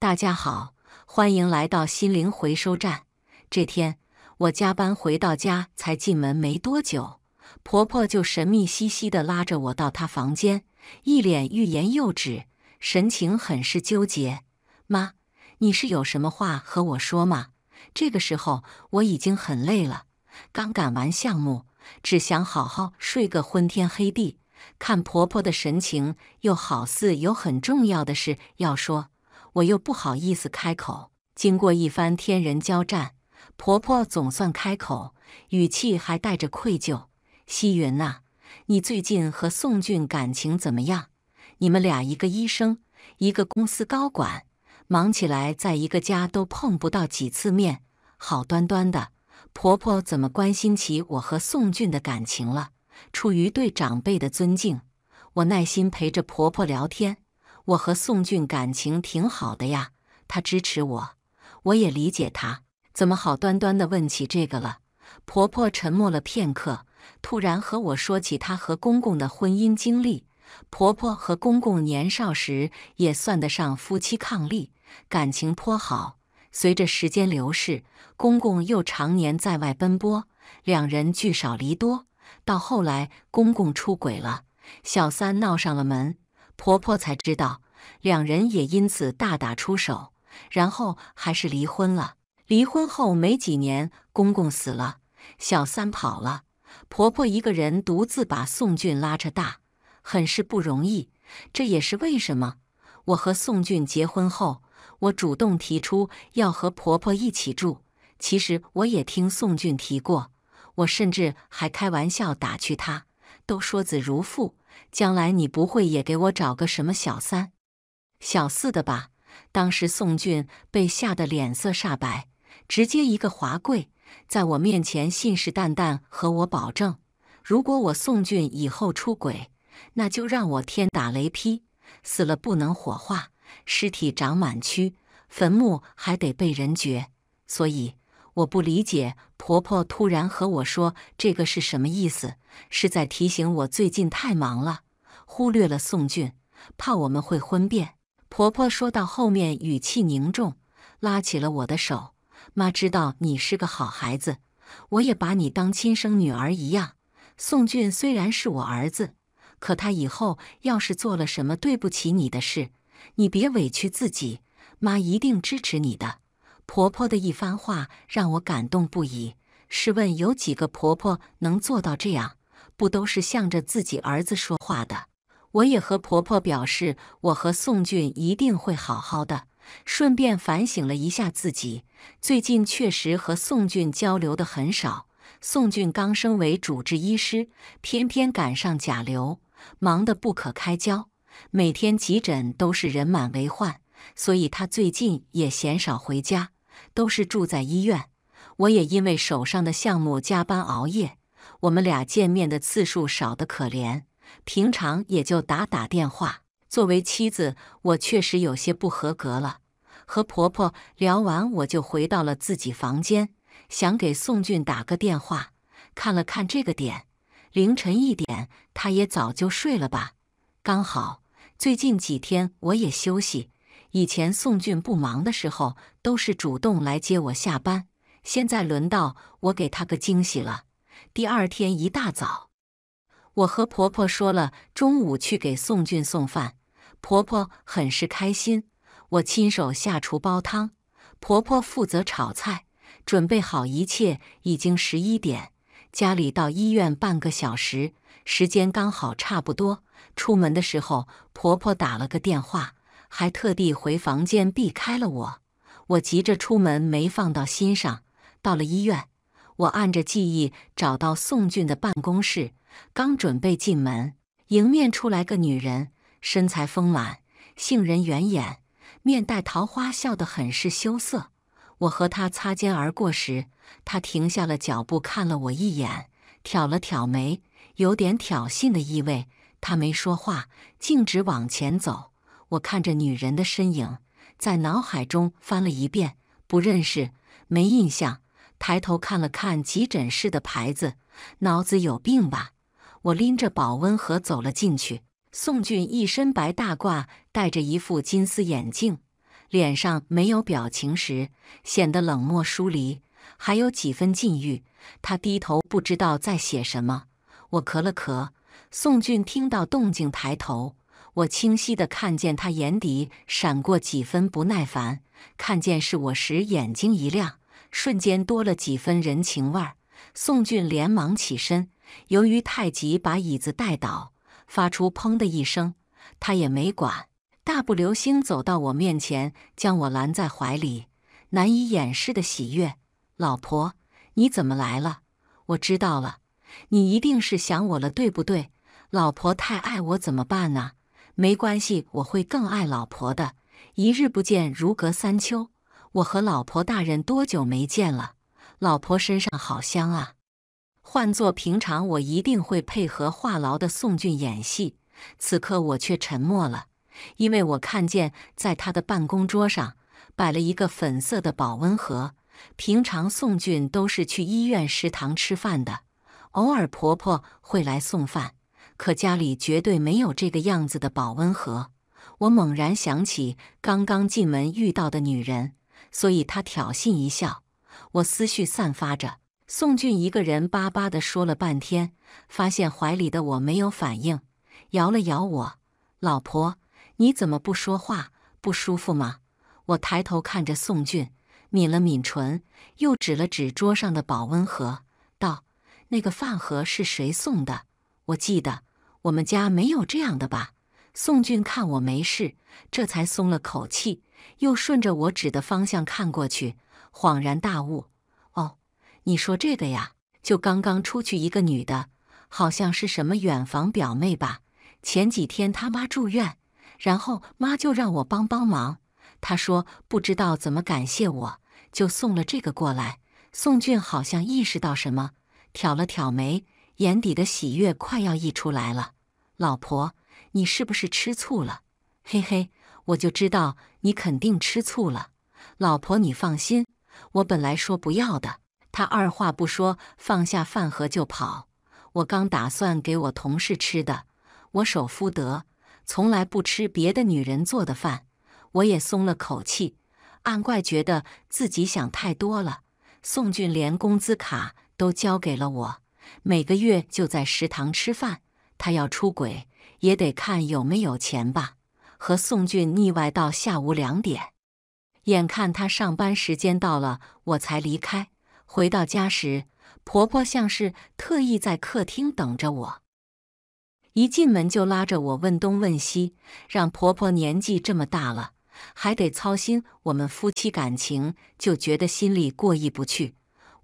大家好，欢迎来到心灵回收站。这天我加班回到家，才进门没多久，婆婆就神秘兮兮地拉着我到她房间，一脸欲言又止，神情很是纠结。妈，你是有什么话和我说吗？这个时候我已经很累了，刚赶完项目，只想好好睡个昏天黑地。看婆婆的神情，又好似有很重要的事要说。我又不好意思开口。经过一番天人交战，婆婆总算开口，语气还带着愧疚：“希云呐，你最近和宋俊感情怎么样？你们俩一个医生，一个公司高管，忙起来在一个家都碰不到几次面。好端端的，婆婆怎么关心起我和宋俊的感情了？”出于对长辈的尊敬，我耐心陪着婆婆聊天。我和宋俊感情挺好的呀，他支持我，我也理解他。怎么好端端的问起这个了？婆婆沉默了片刻，突然和我说起她和公公的婚姻经历。婆婆和公公年少时也算得上夫妻伉俪，感情颇好。随着时间流逝，公公又常年在外奔波，两人聚少离多。到后来，公公出轨了，小三闹上了门。婆婆才知道，两人也因此大打出手，然后还是离婚了。离婚后没几年，公公死了，小三跑了，婆婆一个人独自把宋俊拉扯大，很是不容易。这也是为什么我和宋俊结婚后，我主动提出要和婆婆一起住。其实我也听宋俊提过，我甚至还开玩笑打趣他，都说子如父。将来你不会也给我找个什么小三、小四的吧？当时宋俊被吓得脸色煞白，直接一个滑跪在我面前，信誓旦旦和我保证：如果我宋俊以后出轨，那就让我天打雷劈，死了不能火化，尸体长满蛆，坟墓还得被人掘。所以。我不理解婆婆突然和我说这个是什么意思，是在提醒我最近太忙了，忽略了宋俊，怕我们会婚变。婆婆说到后面语气凝重，拉起了我的手：“妈知道你是个好孩子，我也把你当亲生女儿一样。宋俊虽然是我儿子，可他以后要是做了什么对不起你的事，你别委屈自己，妈一定支持你的。”婆婆的一番话让我感动不已。试问，有几个婆婆能做到这样？不都是向着自己儿子说话的？我也和婆婆表示，我和宋俊一定会好好的。顺便反省了一下自己，最近确实和宋俊交流的很少。宋俊刚升为主治医师，偏偏赶上甲流，忙得不可开交，每天急诊都是人满为患，所以他最近也鲜少回家。都是住在医院，我也因为手上的项目加班熬夜，我们俩见面的次数少得可怜，平常也就打打电话。作为妻子，我确实有些不合格了。和婆婆聊完，我就回到了自己房间，想给宋俊打个电话。看了看这个点，凌晨一点，他也早就睡了吧？刚好最近几天我也休息。以前宋俊不忙的时候，都是主动来接我下班。现在轮到我给他个惊喜了。第二天一大早，我和婆婆说了中午去给宋俊送饭，婆婆很是开心。我亲手下厨煲汤，婆婆负责炒菜，准备好一切，已经十一点。家里到医院半个小时，时间刚好差不多。出门的时候，婆婆打了个电话。还特地回房间避开了我，我急着出门没放到心上。到了医院，我按着记忆找到宋俊的办公室，刚准备进门，迎面出来个女人，身材丰满，杏仁圆眼，面带桃花，笑得很是羞涩。我和她擦肩而过时，她停下了脚步，看了我一眼，挑了挑眉，有点挑衅的意味。她没说话，径直往前走。我看着女人的身影，在脑海中翻了一遍，不认识，没印象。抬头看了看急诊室的牌子，脑子有病吧？我拎着保温盒走了进去。宋俊一身白大褂，戴着一副金丝眼镜，脸上没有表情时显得冷漠疏离，还有几分禁欲。他低头不知道在写什么。我咳了咳，宋俊听到动静抬头。我清晰的看见他眼底闪过几分不耐烦，看见是我时眼睛一亮，瞬间多了几分人情味儿。宋俊连忙起身，由于太急把椅子带倒，发出“砰”的一声，他也没管，大步流星走到我面前，将我拦在怀里，难以掩饰的喜悦。老婆，你怎么来了？我知道了，你一定是想我了，对不对？老婆太爱我怎么办啊？没关系，我会更爱老婆的。一日不见，如隔三秋。我和老婆大人多久没见了？老婆身上好香啊！换做平常，我一定会配合话痨的宋俊演戏，此刻我却沉默了，因为我看见在他的办公桌上摆了一个粉色的保温盒。平常宋俊都是去医院食堂吃饭的，偶尔婆婆会来送饭。可家里绝对没有这个样子的保温盒。我猛然想起刚刚进门遇到的女人，所以她挑衅一笑。我思绪散发着，宋俊一个人巴巴的说了半天，发现怀里的我没有反应，摇了摇我：“老婆，你怎么不说话？不舒服吗？”我抬头看着宋俊，抿了抿唇，又指了指桌上的保温盒，道：“那个饭盒是谁送的？我记得。”我们家没有这样的吧？宋俊看我没事，这才松了口气，又顺着我指的方向看过去，恍然大悟：“哦，你说这个呀？就刚刚出去一个女的，好像是什么远房表妹吧？前几天她妈住院，然后妈就让我帮帮忙，她说不知道怎么感谢我，就送了这个过来。”宋俊好像意识到什么，挑了挑眉。眼底的喜悦快要溢出来了，老婆，你是不是吃醋了？嘿嘿，我就知道你肯定吃醋了。老婆，你放心，我本来说不要的。他二话不说，放下饭盒就跑。我刚打算给我同事吃的，我守夫德，从来不吃别的女人做的饭。我也松了口气，暗怪觉得自己想太多了。宋俊连工资卡都交给了我。每个月就在食堂吃饭，他要出轨也得看有没有钱吧。和宋俊腻歪到下午两点，眼看他上班时间到了，我才离开。回到家时，婆婆像是特意在客厅等着我，一进门就拉着我问东问西。让婆婆年纪这么大了，还得操心我们夫妻感情，就觉得心里过意不去。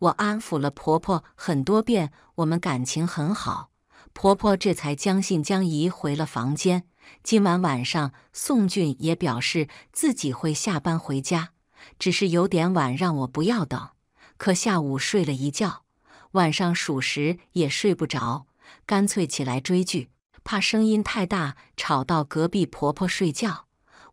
我安抚了婆婆很多遍，我们感情很好，婆婆这才将信将疑回了房间。今晚晚上，宋俊也表示自己会下班回家，只是有点晚，让我不要等。可下午睡了一觉，晚上属实也睡不着，干脆起来追剧，怕声音太大吵到隔壁婆婆睡觉，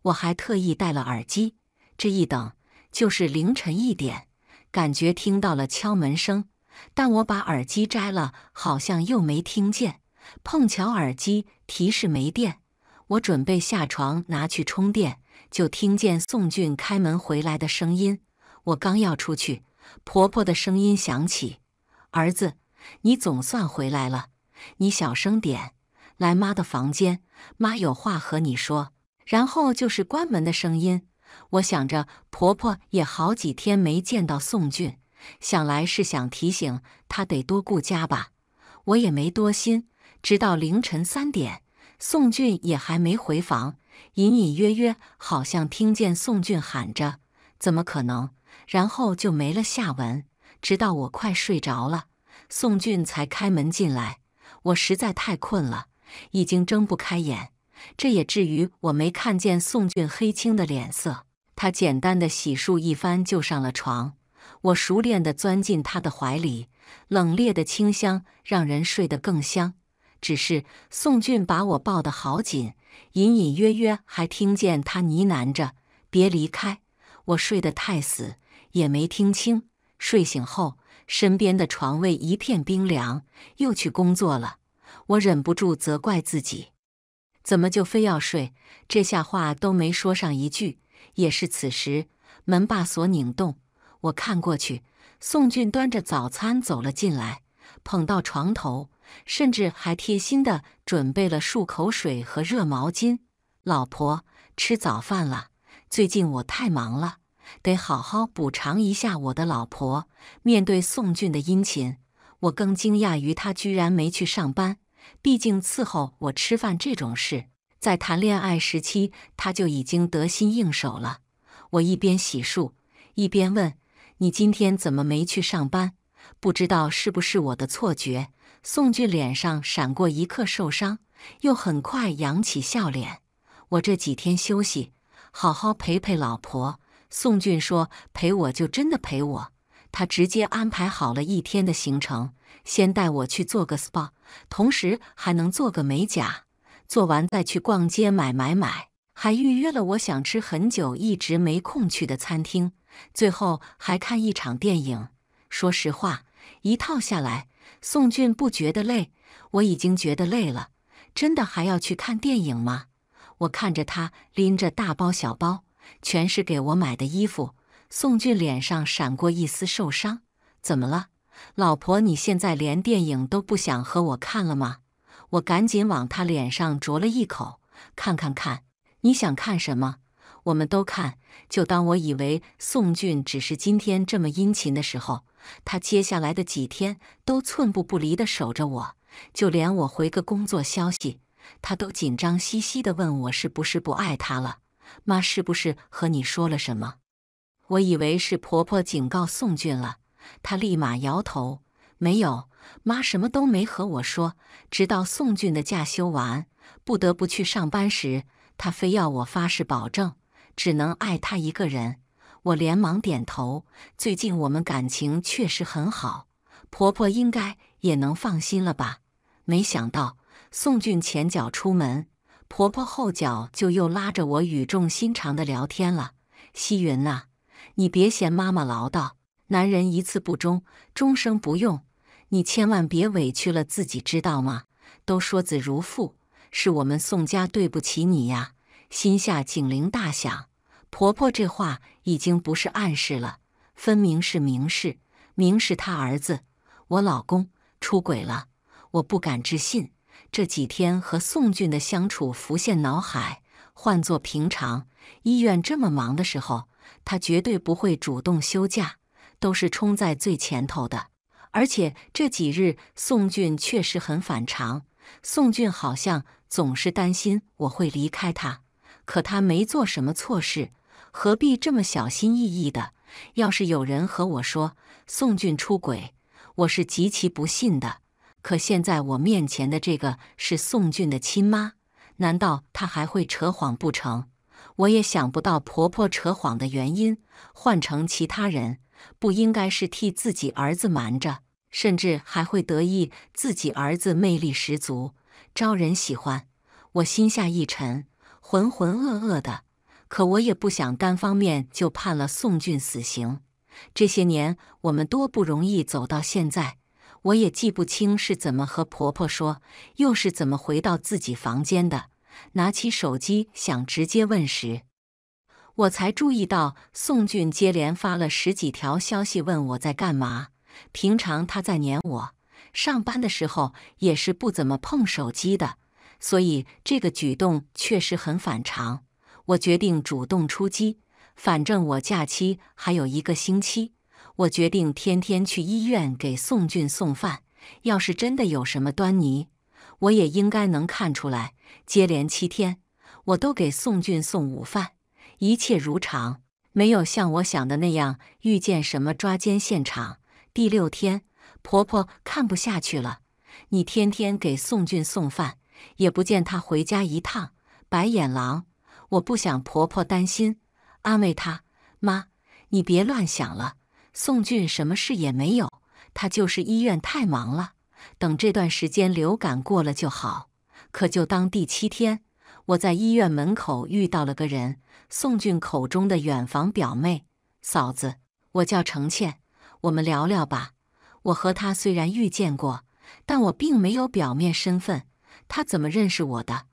我还特意戴了耳机。这一等，就是凌晨一点。感觉听到了敲门声，但我把耳机摘了，好像又没听见。碰巧耳机提示没电，我准备下床拿去充电，就听见宋俊开门回来的声音。我刚要出去，婆婆的声音响起：“儿子，你总算回来了，你小声点，来妈的房间，妈有话和你说。”然后就是关门的声音。我想着婆婆也好几天没见到宋俊，想来是想提醒他得多顾家吧。我也没多心，直到凌晨三点，宋俊也还没回房，隐隐约约好像听见宋俊喊着“怎么可能”，然后就没了下文。直到我快睡着了，宋俊才开门进来。我实在太困了，已经睁不开眼，这也至于我没看见宋俊黑青的脸色。他简单的洗漱一番就上了床，我熟练的钻进他的怀里，冷冽的清香让人睡得更香。只是宋俊把我抱得好紧，隐隐约约还听见他呢喃着“别离开”，我睡得太死也没听清。睡醒后，身边的床位一片冰凉，又去工作了。我忍不住责怪自己，怎么就非要睡？这下话都没说上一句。也是此时，门把锁拧动，我看过去，宋俊端着早餐走了进来，捧到床头，甚至还贴心的准备了漱口水和热毛巾。老婆，吃早饭了。最近我太忙了，得好好补偿一下我的老婆。面对宋俊的殷勤，我更惊讶于他居然没去上班。毕竟伺候我吃饭这种事。在谈恋爱时期，他就已经得心应手了。我一边洗漱一边问：“你今天怎么没去上班？不知道是不是我的错觉？”宋俊脸上闪过一刻受伤，又很快扬起笑脸。我这几天休息，好好陪陪老婆。宋俊说：“陪我就真的陪我。”他直接安排好了一天的行程，先带我去做个 SPA，同时还能做个美甲。做完再去逛街买买买，还预约了我想吃很久一直没空去的餐厅，最后还看一场电影。说实话，一套下来，宋俊不觉得累，我已经觉得累了。真的还要去看电影吗？我看着他拎着大包小包，全是给我买的衣服。宋俊脸上闪过一丝受伤。怎么了，老婆？你现在连电影都不想和我看了吗？我赶紧往他脸上啄了一口，看看看，你想看什么？我们都看。就当我以为宋俊只是今天这么殷勤的时候，他接下来的几天都寸步不离地守着我，就连我回个工作消息，他都紧张兮兮地问我是不是不爱他了，妈是不是和你说了什么？我以为是婆婆警告宋俊了，他立马摇头，没有。妈什么都没和我说，直到宋俊的假休完，不得不去上班时，她非要我发誓保证，只能爱他一个人。我连忙点头。最近我们感情确实很好，婆婆应该也能放心了吧？没想到宋俊前脚出门，婆婆后脚就又拉着我语重心长的聊天了：“希云啊，你别嫌妈妈唠叨，男人一次不忠，终生不用。”你千万别委屈了自己，知道吗？都说子如父，是我们宋家对不起你呀！心下警铃大响，婆婆这话已经不是暗示了，分明是明示，明示他儿子我老公出轨了！我不敢置信，这几天和宋俊的相处浮现脑海，换做平常，医院这么忙的时候，他绝对不会主动休假，都是冲在最前头的。而且这几日，宋俊确实很反常。宋俊好像总是担心我会离开他，可他没做什么错事，何必这么小心翼翼的？要是有人和我说宋俊出轨，我是极其不信的。可现在我面前的这个是宋俊的亲妈，难道她还会扯谎不成？我也想不到婆婆扯谎的原因。换成其他人。不应该是替自己儿子瞒着，甚至还会得意自己儿子魅力十足，招人喜欢。我心下一沉，浑浑噩噩的。可我也不想单方面就判了宋俊死刑。这些年我们多不容易走到现在，我也记不清是怎么和婆婆说，又是怎么回到自己房间的。拿起手机想直接问时。我才注意到宋俊接连发了十几条消息，问我在干嘛。平常他在撵我，上班的时候也是不怎么碰手机的，所以这个举动确实很反常。我决定主动出击，反正我假期还有一个星期，我决定天天去医院给宋俊送饭。要是真的有什么端倪，我也应该能看出来。接连七天，我都给宋俊送午饭。一切如常，没有像我想的那样遇见什么抓奸现场。第六天，婆婆看不下去了：“你天天给宋俊送饭，也不见他回家一趟，白眼狼！”我不想婆婆担心，安慰她：“妈，你别乱想了，宋俊什么事也没有，他就是医院太忙了。等这段时间流感过了就好。可就当第七天。”我在医院门口遇到了个人，宋俊口中的远房表妹嫂子。我叫程倩，我们聊聊吧。我和她虽然遇见过，但我并没有表面身份。她怎么认识我的？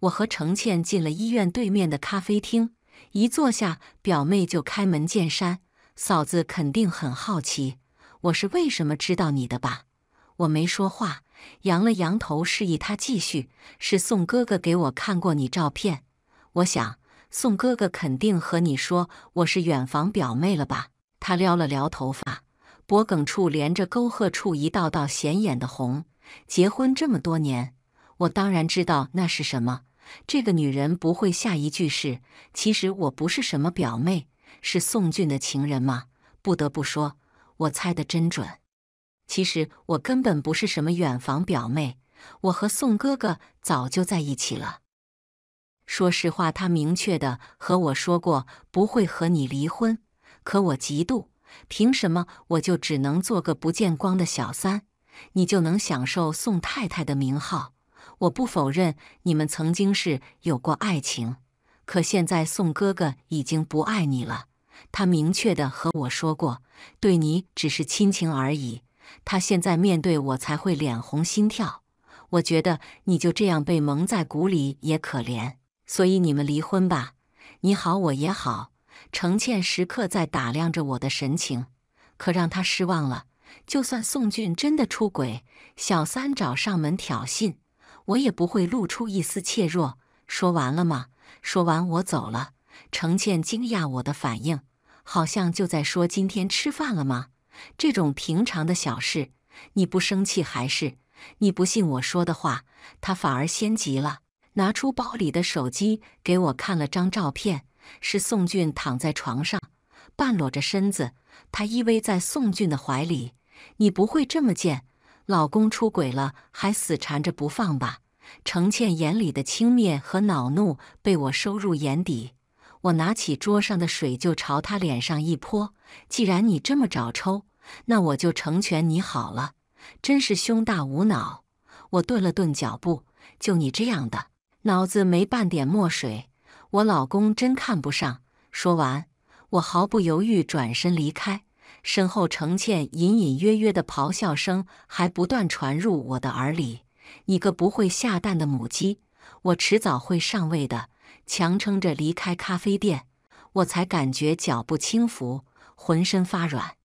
我和程倩进了医院对面的咖啡厅，一坐下，表妹就开门见山：“嫂子肯定很好奇，我是为什么知道你的吧？”我没说话。扬了扬头，示意他继续。是宋哥哥给我看过你照片，我想宋哥哥肯定和你说我是远房表妹了吧？他撩了撩头发，脖梗处连着沟壑处一道道显眼的红。结婚这么多年，我当然知道那是什么。这个女人不会下一句是“其实我不是什么表妹，是宋俊的情人吗？”不得不说，我猜得真准。其实我根本不是什么远房表妹，我和宋哥哥早就在一起了。说实话，他明确的和我说过不会和你离婚，可我嫉妒，凭什么我就只能做个不见光的小三，你就能享受宋太太的名号？我不否认你们曾经是有过爱情，可现在宋哥哥已经不爱你了，他明确的和我说过，对你只是亲情而已。他现在面对我才会脸红心跳，我觉得你就这样被蒙在鼓里也可怜，所以你们离婚吧。你好，我也好。程倩时刻在打量着我的神情，可让她失望了。就算宋俊真的出轨，小三找上门挑衅，我也不会露出一丝怯弱。说完了吗？说完我走了。程倩惊讶我的反应，好像就在说今天吃饭了吗？这种平常的小事，你不生气还是你不信我说的话？他反而先急了，拿出包里的手机给我看了张照片，是宋俊躺在床上，半裸着身子，他依偎在宋俊的怀里。你不会这么贱，老公出轨了还死缠着不放吧？程倩眼里的轻蔑和恼怒被我收入眼底，我拿起桌上的水就朝他脸上一泼。既然你这么找抽，那我就成全你好了。真是胸大无脑！我顿了顿脚步，就你这样的脑子没半点墨水，我老公真看不上。说完，我毫不犹豫转身离开，身后程倩隐隐约约的咆哮声还不断传入我的耳里。你个不会下蛋的母鸡，我迟早会上位的。强撑着离开咖啡店，我才感觉脚步轻浮。浑身发软，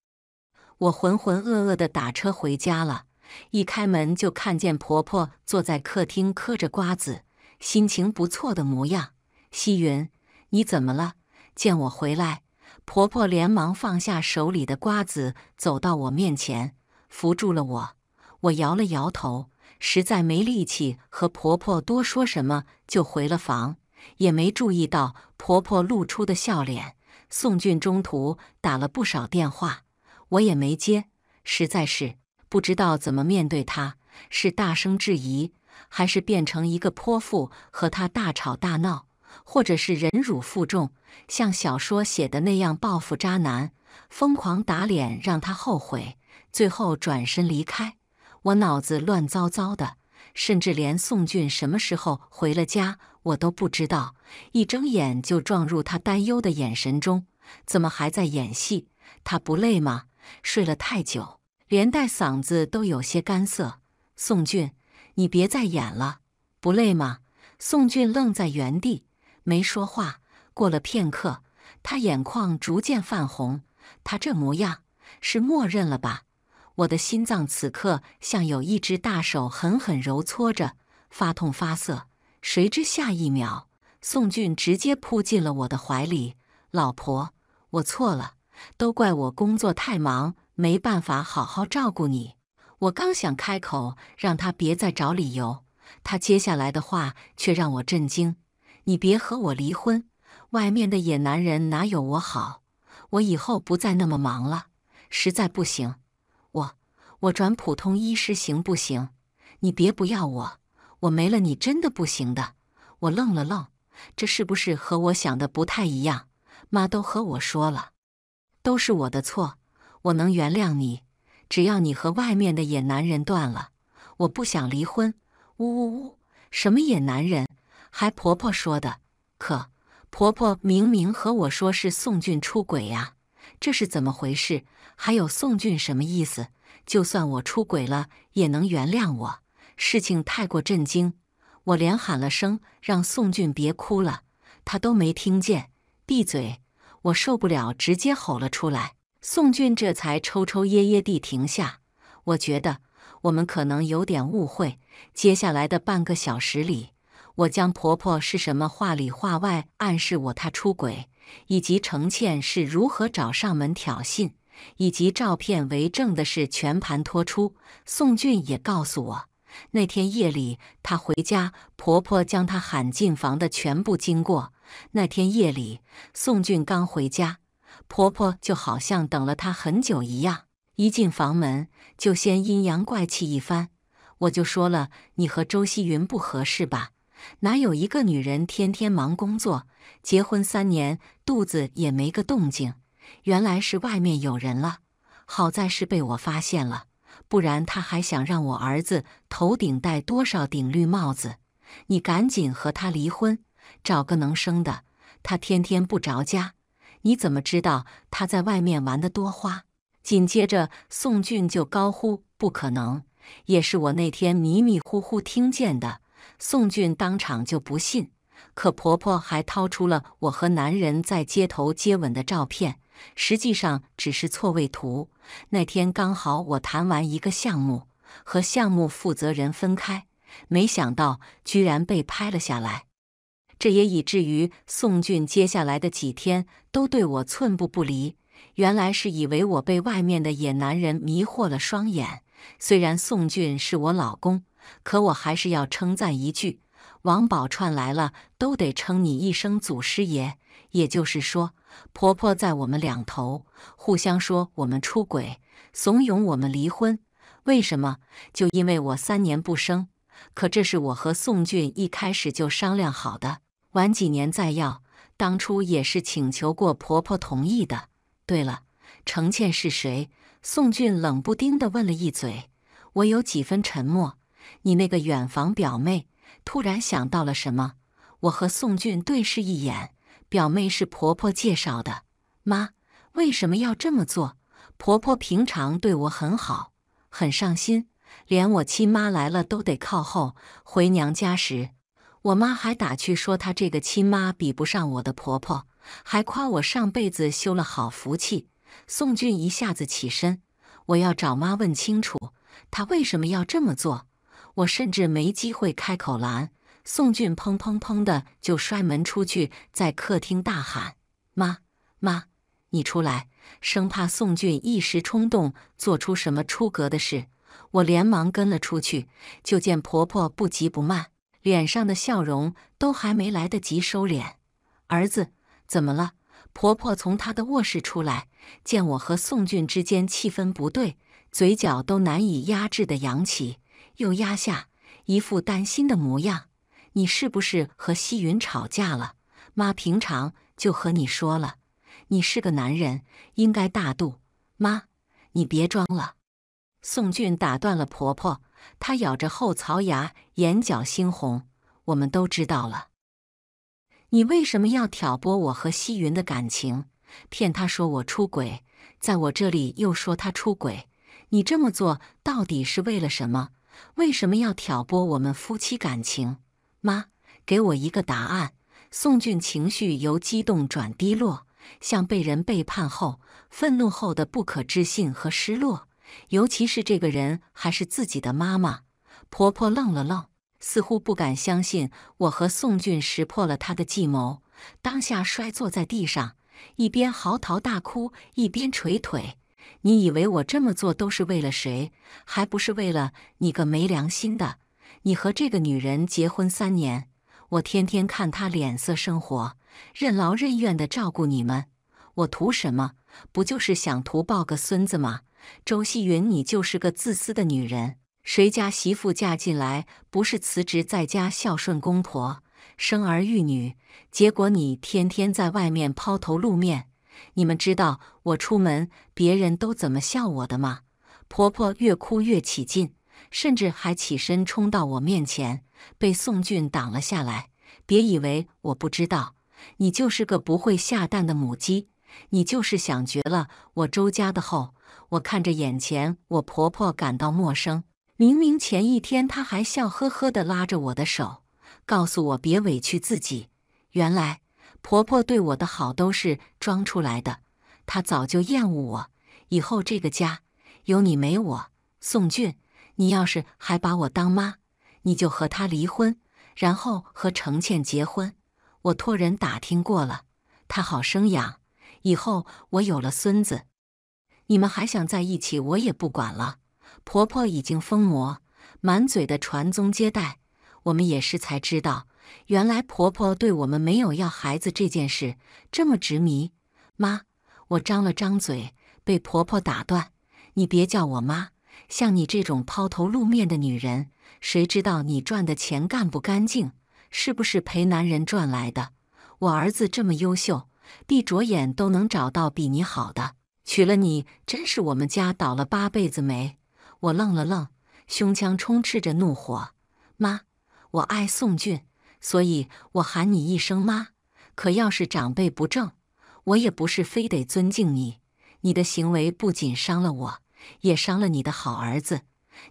我浑浑噩噩的打车回家了。一开门就看见婆婆坐在客厅嗑着瓜子，心情不错的模样。希云，你怎么了？见我回来，婆婆连忙放下手里的瓜子，走到我面前，扶住了我。我摇了摇头，实在没力气和婆婆多说什么，就回了房，也没注意到婆婆露出的笑脸。宋俊中途打了不少电话，我也没接，实在是不知道怎么面对他：是大声质疑，还是变成一个泼妇和他大吵大闹，或者是忍辱负重，像小说写的那样报复渣男，疯狂打脸让他后悔，最后转身离开？我脑子乱糟糟的，甚至连宋俊什么时候回了家。我都不知道，一睁眼就撞入他担忧的眼神中，怎么还在演戏？他不累吗？睡了太久，连带嗓子都有些干涩。宋俊，你别再演了，不累吗？宋俊愣在原地，没说话。过了片刻，他眼眶逐渐泛红。他这模样是默认了吧？我的心脏此刻像有一只大手狠狠揉搓着，发痛发涩。谁知下一秒，宋俊直接扑进了我的怀里。老婆，我错了，都怪我工作太忙，没办法好好照顾你。我刚想开口让他别再找理由，他接下来的话却让我震惊：“你别和我离婚，外面的野男人哪有我好？我以后不再那么忙了。实在不行，我我转普通医师行不行？你别不要我。”我没了，你真的不行的。我愣了愣，这是不是和我想的不太一样？妈都和我说了，都是我的错，我能原谅你，只要你和外面的野男人断了。我不想离婚。呜呜呜，什么野男人？还婆婆说的？可婆婆明明和我说是宋俊出轨呀，这是怎么回事？还有宋俊什么意思？就算我出轨了，也能原谅我？事情太过震惊，我连喊了声让宋俊别哭了，他都没听见。闭嘴！我受不了，直接吼了出来。宋俊这才抽抽噎噎地停下。我觉得我们可能有点误会。接下来的半个小时里，我将婆婆是什么话里话外暗示我她出轨，以及程倩是如何找上门挑衅，以及照片为证的事全盘托出。宋俊也告诉我。那天夜里，她回家，婆婆将她喊进房的全部经过。那天夜里，宋俊刚回家，婆婆就好像等了他很久一样，一进房门就先阴阳怪气一番。我就说了，你和周希云不合适吧？哪有一个女人天天忙工作，结婚三年肚子也没个动静？原来是外面有人了。好在是被我发现了。不然他还想让我儿子头顶戴多少顶绿帽子？你赶紧和他离婚，找个能生的。他天天不着家，你怎么知道他在外面玩的多花？紧接着，宋俊就高呼：“不可能！”也是我那天迷迷糊糊听见的。宋俊当场就不信，可婆婆还掏出了我和男人在街头接吻的照片。实际上只是错位图。那天刚好我谈完一个项目，和项目负责人分开，没想到居然被拍了下来。这也以至于宋俊接下来的几天都对我寸步不离。原来是以为我被外面的野男人迷惑了双眼。虽然宋俊是我老公，可我还是要称赞一句：王宝钏来了都得称你一声祖师爷。也就是说，婆婆在我们两头互相说我们出轨，怂恿我们离婚。为什么？就因为我三年不生。可这是我和宋俊一开始就商量好的，晚几年再要。当初也是请求过婆婆同意的。对了，程倩是谁？宋俊冷不丁的问了一嘴。我有几分沉默。你那个远房表妹突然想到了什么？我和宋俊对视一眼。表妹是婆婆介绍的，妈为什么要这么做？婆婆平常对我很好，很上心，连我亲妈来了都得靠后。回娘家时，我妈还打趣说她这个亲妈比不上我的婆婆，还夸我上辈子修了好福气。宋俊一下子起身，我要找妈问清楚，她为什么要这么做？我甚至没机会开口拦。宋俊砰砰砰的就摔门出去，在客厅大喊：“妈妈，你出来！”生怕宋俊一时冲动做出什么出格的事，我连忙跟了出去，就见婆婆不急不慢，脸上的笑容都还没来得及收敛。“儿子，怎么了？”婆婆从她的卧室出来，见我和宋俊之间气氛不对，嘴角都难以压制的扬起又压下，一副担心的模样。你是不是和西云吵架了？妈，平常就和你说了，你是个男人，应该大度。妈，你别装了。宋俊打断了婆婆，他咬着后槽牙，眼角猩红。我们都知道了，你为什么要挑拨我和西云的感情？骗他说我出轨，在我这里又说他出轨，你这么做到底是为了什么？为什么要挑拨我们夫妻感情？妈，给我一个答案！宋俊情绪由激动转低落，像被人背叛后愤怒后的不可置信和失落。尤其是这个人还是自己的妈妈。婆婆愣了愣，似乎不敢相信我和宋俊识破了他的计谋，当下摔坐在地上，一边嚎啕大哭，一边捶腿。你以为我这么做都是为了谁？还不是为了你个没良心的！你和这个女人结婚三年，我天天看她脸色，生活任劳任怨的照顾你们，我图什么？不就是想图抱个孙子吗？周希云，你就是个自私的女人。谁家媳妇嫁进来不是辞职在家孝顺公婆、生儿育女？结果你天天在外面抛头露面。你们知道我出门别人都怎么笑我的吗？婆婆越哭越起劲。甚至还起身冲到我面前，被宋俊挡了下来。别以为我不知道，你就是个不会下蛋的母鸡，你就是想绝了我周家的后。我看着眼前我婆婆感到陌生，明明前一天她还笑呵呵的拉着我的手，告诉我别委屈自己。原来婆婆对我的好都是装出来的，她早就厌恶我。以后这个家有你没我，宋俊。你要是还把我当妈，你就和他离婚，然后和程倩结婚。我托人打听过了，她好生养。以后我有了孙子，你们还想在一起，我也不管了。婆婆已经疯魔，满嘴的传宗接代。我们也是才知道，原来婆婆对我们没有要孩子这件事这么执迷。妈，我张了张嘴，被婆婆打断：“你别叫我妈。”像你这种抛头露面的女人，谁知道你赚的钱干不干净？是不是陪男人赚来的？我儿子这么优秀，闭着眼都能找到比你好的。娶了你，真是我们家倒了八辈子霉。我愣了愣，胸腔充斥着怒火。妈，我爱宋俊，所以我喊你一声妈。可要是长辈不正，我也不是非得尊敬你。你的行为不仅伤了我。也伤了你的好儿子，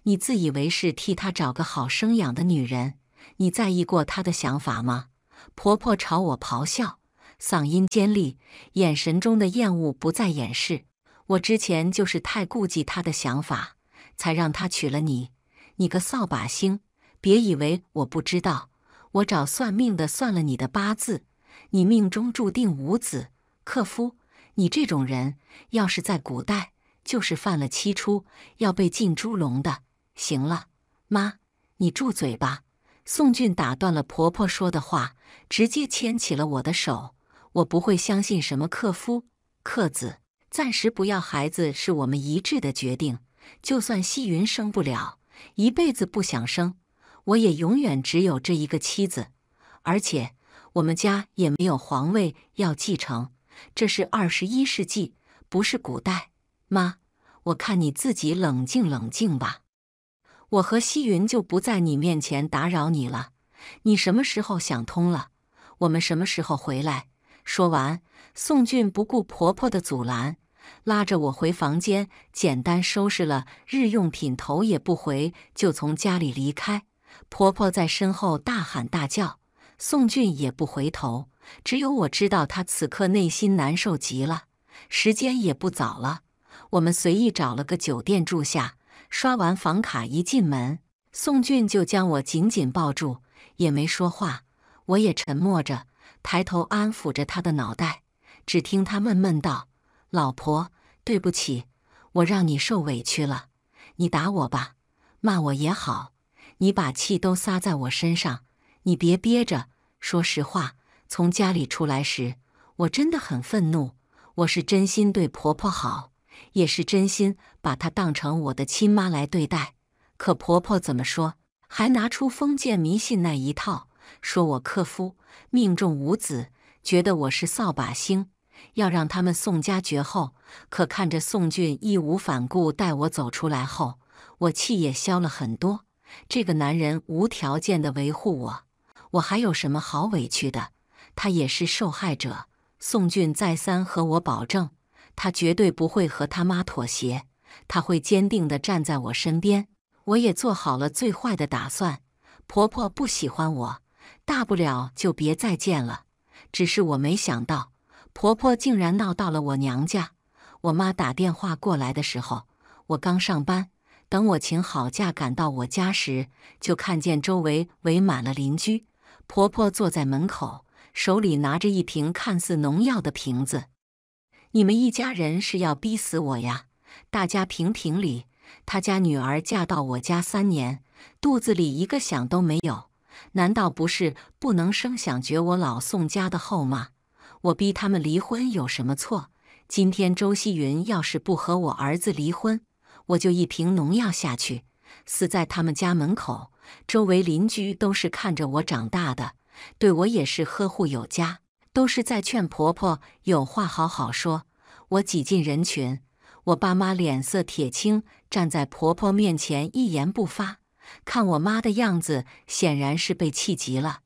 你自以为是替他找个好生养的女人，你在意过他的想法吗？婆婆朝我咆哮，嗓音尖利，眼神中的厌恶不再掩饰。我之前就是太顾及他的想法，才让他娶了你。你个扫把星，别以为我不知道，我找算命的算了你的八字，你命中注定无子，克夫。你这种人，要是在古代。就是犯了七出，要被进猪笼的。行了，妈，你住嘴吧。宋俊打断了婆婆说的话，直接牵起了我的手。我不会相信什么克夫克子，暂时不要孩子是我们一致的决定。就算希云生不了，一辈子不想生，我也永远只有这一个妻子。而且我们家也没有皇位要继承，这是二十一世纪，不是古代。妈，我看你自己冷静冷静吧。我和希云就不在你面前打扰你了。你什么时候想通了？我们什么时候回来？说完，宋俊不顾婆婆的阻拦，拉着我回房间，简单收拾了日用品，头也不回就从家里离开。婆婆在身后大喊大叫，宋俊也不回头。只有我知道，他此刻内心难受极了。时间也不早了。我们随意找了个酒店住下，刷完房卡一进门，宋俊就将我紧紧抱住，也没说话。我也沉默着，抬头安抚着他的脑袋。只听他闷闷道：“老婆，对不起，我让你受委屈了。你打我吧，骂我也好，你把气都撒在我身上，你别憋着。说实话，从家里出来时，我真的很愤怒。我是真心对婆婆好。”也是真心把她当成我的亲妈来对待，可婆婆怎么说，还拿出封建迷信那一套，说我克夫，命中无子，觉得我是扫把星，要让他们宋家绝后。可看着宋俊义无反顾带我走出来后，我气也消了很多。这个男人无条件的维护我，我还有什么好委屈的？他也是受害者。宋俊再三和我保证。她绝对不会和他妈妥协，他会坚定地站在我身边。我也做好了最坏的打算，婆婆不喜欢我，大不了就别再见了。只是我没想到，婆婆竟然闹到了我娘家。我妈打电话过来的时候，我刚上班。等我请好假赶到我家时，就看见周围围满了邻居，婆婆坐在门口，手里拿着一瓶看似农药的瓶子。你们一家人是要逼死我呀？大家评评理，他家女儿嫁到我家三年，肚子里一个响都没有，难道不是不能生想绝我老宋家的后吗？我逼他们离婚有什么错？今天周希云要是不和我儿子离婚，我就一瓶农药下去，死在他们家门口。周围邻居都是看着我长大的，对我也是呵护有加。都是在劝婆婆有话好好说。我挤进人群，我爸妈脸色铁青，站在婆婆面前一言不发。看我妈的样子，显然是被气急了。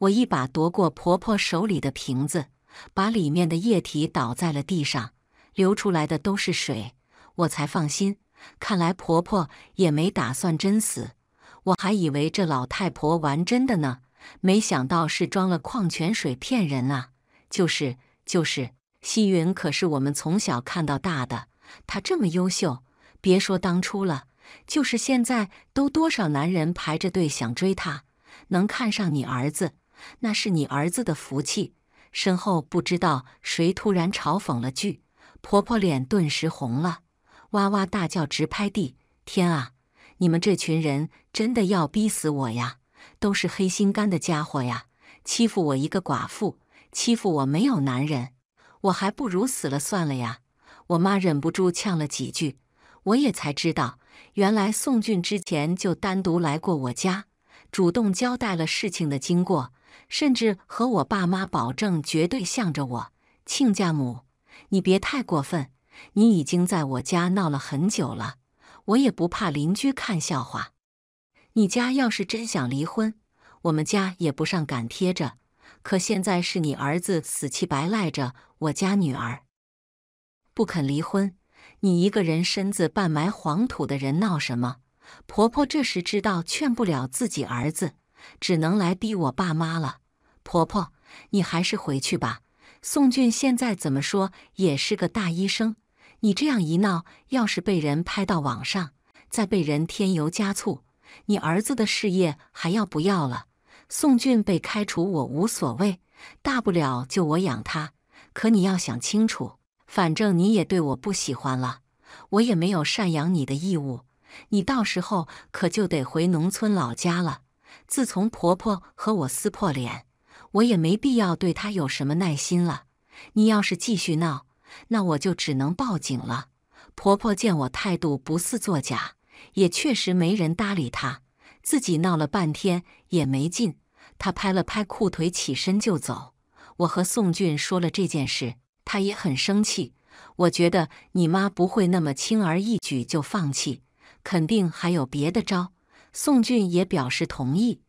我一把夺过婆婆手里的瓶子，把里面的液体倒在了地上，流出来的都是水，我才放心。看来婆婆也没打算真死，我还以为这老太婆玩真的呢，没想到是装了矿泉水骗人啊！就是就是，希云可是我们从小看到大的，她这么优秀，别说当初了，就是现在都多少男人排着队想追她。能看上你儿子，那是你儿子的福气。身后不知道谁突然嘲讽了句，婆婆脸顿时红了，哇哇大叫，直拍地。天啊，你们这群人真的要逼死我呀！都是黑心肝的家伙呀，欺负我一个寡妇。欺负我没有男人，我还不如死了算了呀！我妈忍不住呛了几句，我也才知道，原来宋俊之前就单独来过我家，主动交代了事情的经过，甚至和我爸妈保证绝对向着我。亲家母，你别太过分，你已经在我家闹了很久了，我也不怕邻居看笑话。你家要是真想离婚，我们家也不上赶贴着。可现在是你儿子死气白赖着我家女儿不肯离婚，你一个人身子半埋黄土的人闹什么？婆婆这时知道劝不了自己儿子，只能来逼我爸妈了。婆婆，你还是回去吧。宋俊现在怎么说也是个大医生，你这样一闹，要是被人拍到网上，再被人添油加醋，你儿子的事业还要不要了？宋俊被开除，我无所谓，大不了就我养他。可你要想清楚，反正你也对我不喜欢了，我也没有赡养你的义务。你到时候可就得回农村老家了。自从婆婆和我撕破脸，我也没必要对她有什么耐心了。你要是继续闹，那我就只能报警了。婆婆见我态度不似作假，也确实没人搭理她，自己闹了半天也没劲。他拍了拍裤腿，起身就走。我和宋俊说了这件事，他也很生气。我觉得你妈不会那么轻而易举就放弃，肯定还有别的招。宋俊也表示同意。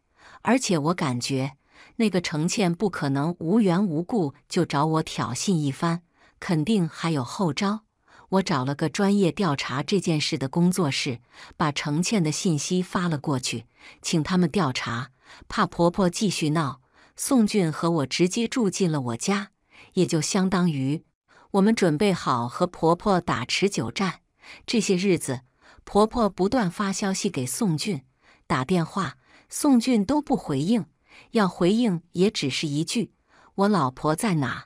而且我感觉那个程倩不可能无缘无故就找我挑衅一番，肯定还有后招。我找了个专业调查这件事的工作室，把程倩的信息发了过去，请他们调查。怕婆婆继续闹，宋俊和我直接住进了我家，也就相当于我们准备好和婆婆打持久战。这些日子，婆婆不断发消息给宋俊打电话，宋俊都不回应，要回应也只是一句“我老婆在哪，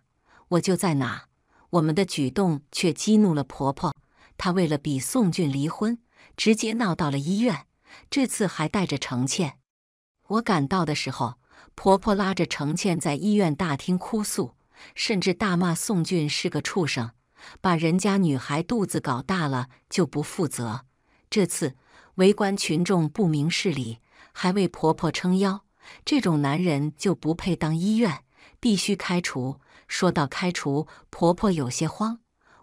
我就在哪”。我们的举动却激怒了婆婆，她为了逼宋俊离婚，直接闹到了医院，这次还带着程倩，我赶到的时候，婆婆拉着程倩在医院大厅哭诉，甚至大骂宋俊是个畜生，把人家女孩肚子搞大了就不负责。这次围观群众不明事理，还为婆婆撑腰，这种男人就不配当医院，必须开除。说到开除，婆婆有些慌。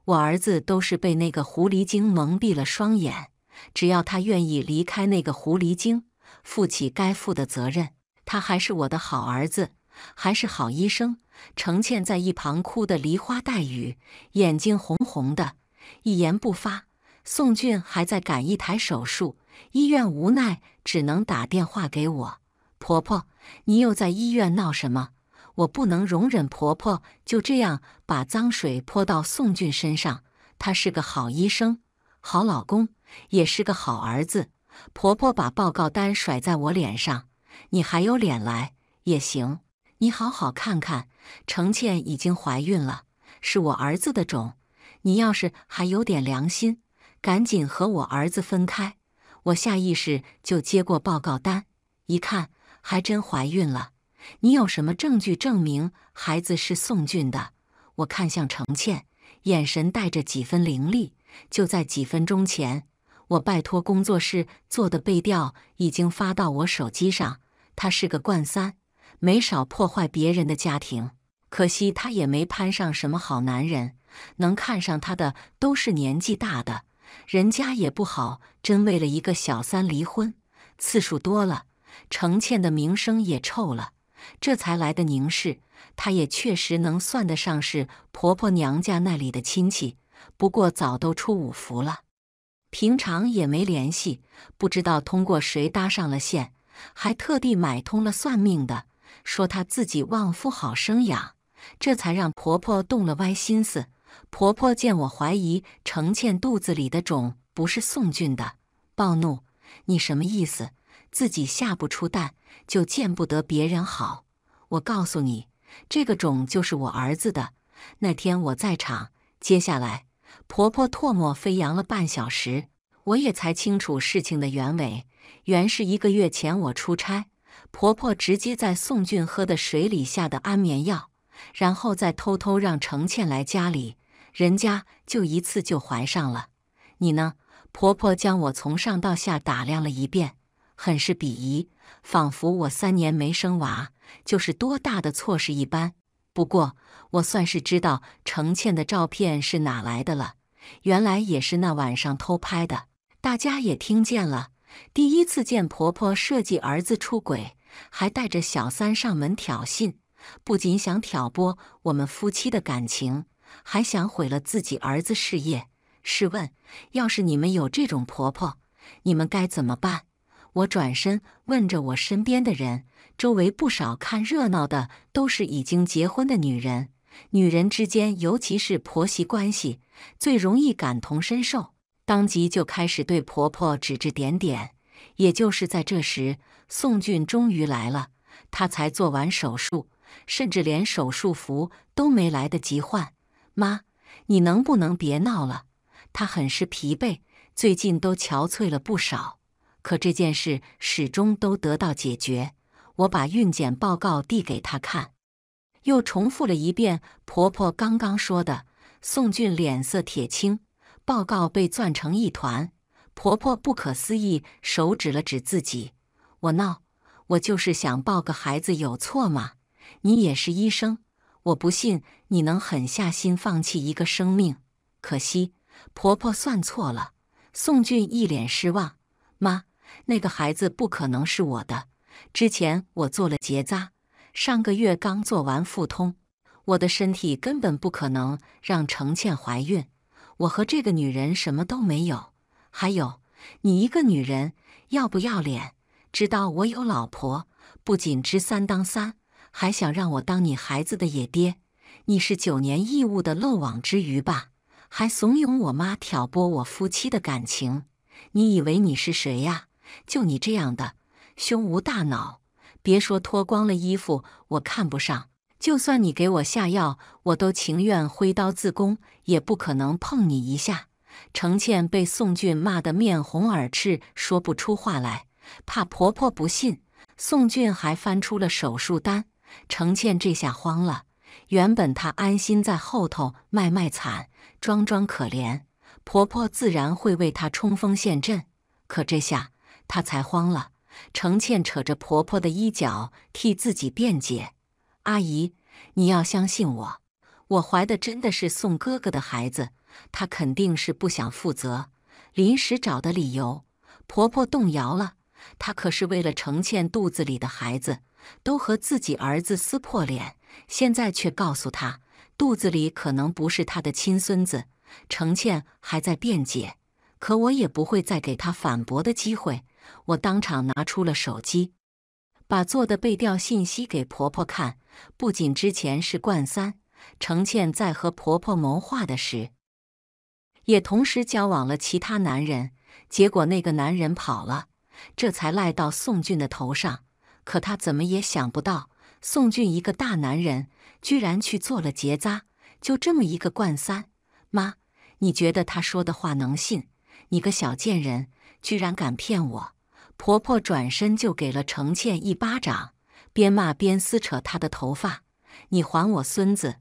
我儿子都是被那个狐狸精蒙蔽了双眼，只要他愿意离开那个狐狸精。负起该负的责任，他还是我的好儿子，还是好医生。程倩在一旁哭得梨花带雨，眼睛红红的，一言不发。宋俊还在赶一台手术，医院无奈只能打电话给我婆婆：“你又在医院闹什么？我不能容忍婆婆就这样把脏水泼到宋俊身上。他是个好医生，好老公，也是个好儿子。”婆婆把报告单甩在我脸上：“你还有脸来也行，你好好看看，程倩已经怀孕了，是我儿子的种。你要是还有点良心，赶紧和我儿子分开。”我下意识就接过报告单，一看，还真怀孕了。你有什么证据证明孩子是宋俊的？我看向程倩，眼神带着几分凌厉。就在几分钟前。我拜托工作室做的背调已经发到我手机上。他是个惯三，没少破坏别人的家庭。可惜他也没攀上什么好男人，能看上他的都是年纪大的，人家也不好。真为了一个小三离婚次数多了，程倩的名声也臭了。这才来的宁氏，她也确实能算得上是婆婆娘家那里的亲戚，不过早都出五福了。平常也没联系，不知道通过谁搭上了线，还特地买通了算命的，说她自己旺夫好生养，这才让婆婆动了歪心思。婆婆见我怀疑程倩肚子里的种不是宋俊的，暴怒：“你什么意思？自己下不出蛋，就见不得别人好。我告诉你，这个种就是我儿子的。那天我在场，接下来。”婆婆唾沫飞扬了半小时，我也才清楚事情的原委。原是一个月前我出差，婆婆直接在宋俊喝的水里下的安眠药，然后再偷偷让程倩来家里，人家就一次就怀上了。你呢？婆婆将我从上到下打量了一遍，很是鄙夷，仿佛我三年没生娃就是多大的错事一般。不过。我算是知道程倩的照片是哪来的了，原来也是那晚上偷拍的。大家也听见了，第一次见婆婆设计儿子出轨，还带着小三上门挑衅，不仅想挑拨我们夫妻的感情，还想毁了自己儿子事业。试问，要是你们有这种婆婆，你们该怎么办？我转身问着我身边的人，周围不少看热闹的都是已经结婚的女人。女人之间，尤其是婆媳关系，最容易感同身受，当即就开始对婆婆指指点点。也就是在这时，宋俊终于来了，他才做完手术，甚至连手术服都没来得及换。妈，你能不能别闹了？他很是疲惫，最近都憔悴了不少。可这件事始终都得到解决。我把孕检报告递给他看。又重复了一遍婆婆刚刚说的，宋俊脸色铁青，报告被攥成一团。婆婆不可思议，手指了指自己：“我闹，我就是想抱个孩子，有错吗？你也是医生，我不信你能狠下心放弃一个生命。可惜，婆婆算错了。”宋俊一脸失望：“妈，那个孩子不可能是我的，之前我做了结扎。”上个月刚做完腹通，我的身体根本不可能让程倩怀孕。我和这个女人什么都没有。还有，你一个女人要不要脸？知道我有老婆，不仅知三当三，还想让我当你孩子的野爹？你是九年义务的漏网之鱼吧？还怂恿我妈挑拨我夫妻的感情？你以为你是谁呀？就你这样的，胸无大脑！别说脱光了衣服，我看不上。就算你给我下药，我都情愿挥刀自宫，也不可能碰你一下。程倩被宋俊骂得面红耳赤，说不出话来。怕婆婆不信，宋俊还翻出了手术单。程倩这下慌了。原本她安心在后头卖卖惨，装装可怜，婆婆自然会为她冲锋陷阵。可这下她才慌了。程倩扯着婆婆的衣角，替自己辩解：“阿姨，你要相信我，我怀的真的是宋哥哥的孩子，他肯定是不想负责，临时找的理由。”婆婆动摇了，她可是为了程倩肚子里的孩子，都和自己儿子撕破脸，现在却告诉她肚子里可能不是她的亲孙子。程倩还在辩解。可我也不会再给他反驳的机会，我当场拿出了手机，把做的背调信息给婆婆看。不仅之前是冠三程倩在和婆婆谋划的事，也同时交往了其他男人。结果那个男人跑了，这才赖到宋俊的头上。可他怎么也想不到，宋俊一个大男人居然去做了结扎。就这么一个冠三，妈，你觉得他说的话能信？你个小贱人，居然敢骗我！婆婆转身就给了程倩一巴掌，边骂边撕扯她的头发。你还我孙子！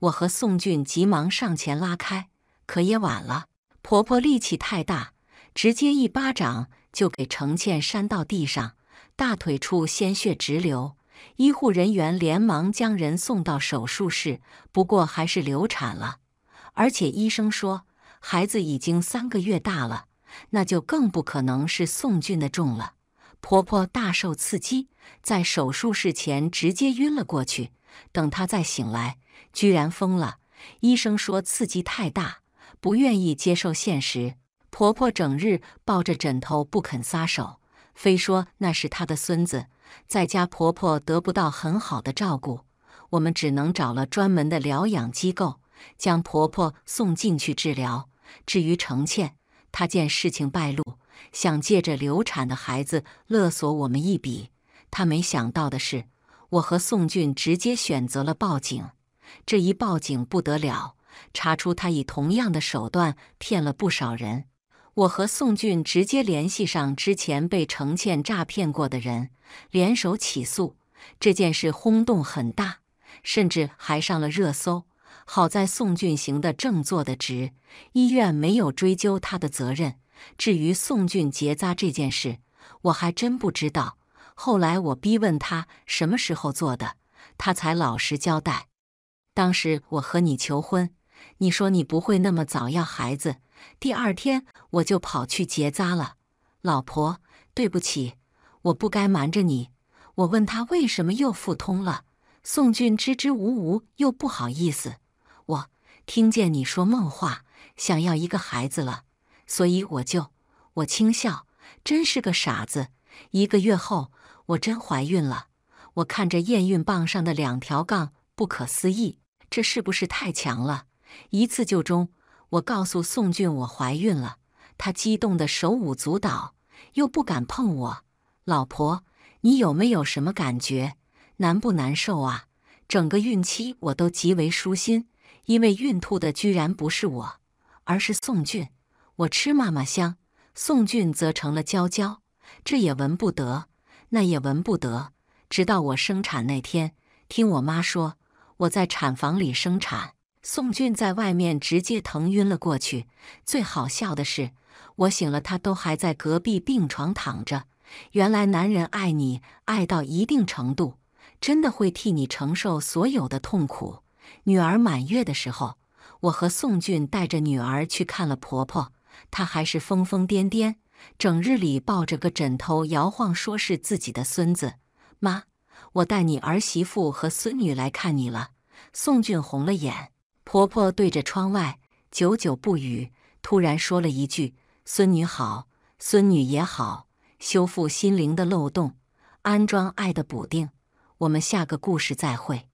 我和宋俊急忙上前拉开，可也晚了。婆婆力气太大，直接一巴掌就给程倩扇到地上，大腿处鲜血直流。医护人员连忙将人送到手术室，不过还是流产了，而且医生说。孩子已经三个月大了，那就更不可能是宋俊的种了。婆婆大受刺激，在手术室前直接晕了过去。等她再醒来，居然疯了。医生说刺激太大，不愿意接受现实。婆婆整日抱着枕头不肯撒手，非说那是她的孙子。在家婆婆得不到很好的照顾，我们只能找了专门的疗养机构，将婆婆送进去治疗。至于程倩，她见事情败露，想借着流产的孩子勒索我们一笔。她没想到的是，我和宋俊直接选择了报警。这一报警不得了，查出她以同样的手段骗了不少人。我和宋俊直接联系上之前被程倩诈骗过的人，联手起诉这件事，轰动很大，甚至还上了热搜。好在宋俊行的正坐的直，医院没有追究他的责任。至于宋俊结扎这件事，我还真不知道。后来我逼问他什么时候做的，他才老实交代。当时我和你求婚，你说你不会那么早要孩子，第二天我就跑去结扎了。老婆，对不起，我不该瞒着你。我问他为什么又复通了，宋俊支支吾吾，又不好意思。听见你说梦话，想要一个孩子了，所以我就我轻笑，真是个傻子。一个月后，我真怀孕了。我看着验孕棒上的两条杠，不可思议，这是不是太强了？一次就中。我告诉宋俊我怀孕了，他激动的手舞足蹈，又不敢碰我。老婆，你有没有什么感觉？难不难受啊？整个孕期我都极为舒心。因为孕吐的居然不是我，而是宋俊。我吃嘛嘛香，宋俊则成了娇娇。这也闻不得，那也闻不得。直到我生产那天，听我妈说我在产房里生产，宋俊在外面直接疼晕了过去。最好笑的是，我醒了，他都还在隔壁病床躺着。原来男人爱你爱到一定程度，真的会替你承受所有的痛苦。女儿满月的时候，我和宋俊带着女儿去看了婆婆。她还是疯疯癫癫，整日里抱着个枕头摇晃，说是自己的孙子。妈，我带你儿媳妇和孙女来看你了。宋俊红了眼，婆婆对着窗外久久不语，突然说了一句：“孙女好，孙女也好。”修复心灵的漏洞，安装爱的补丁。我们下个故事再会。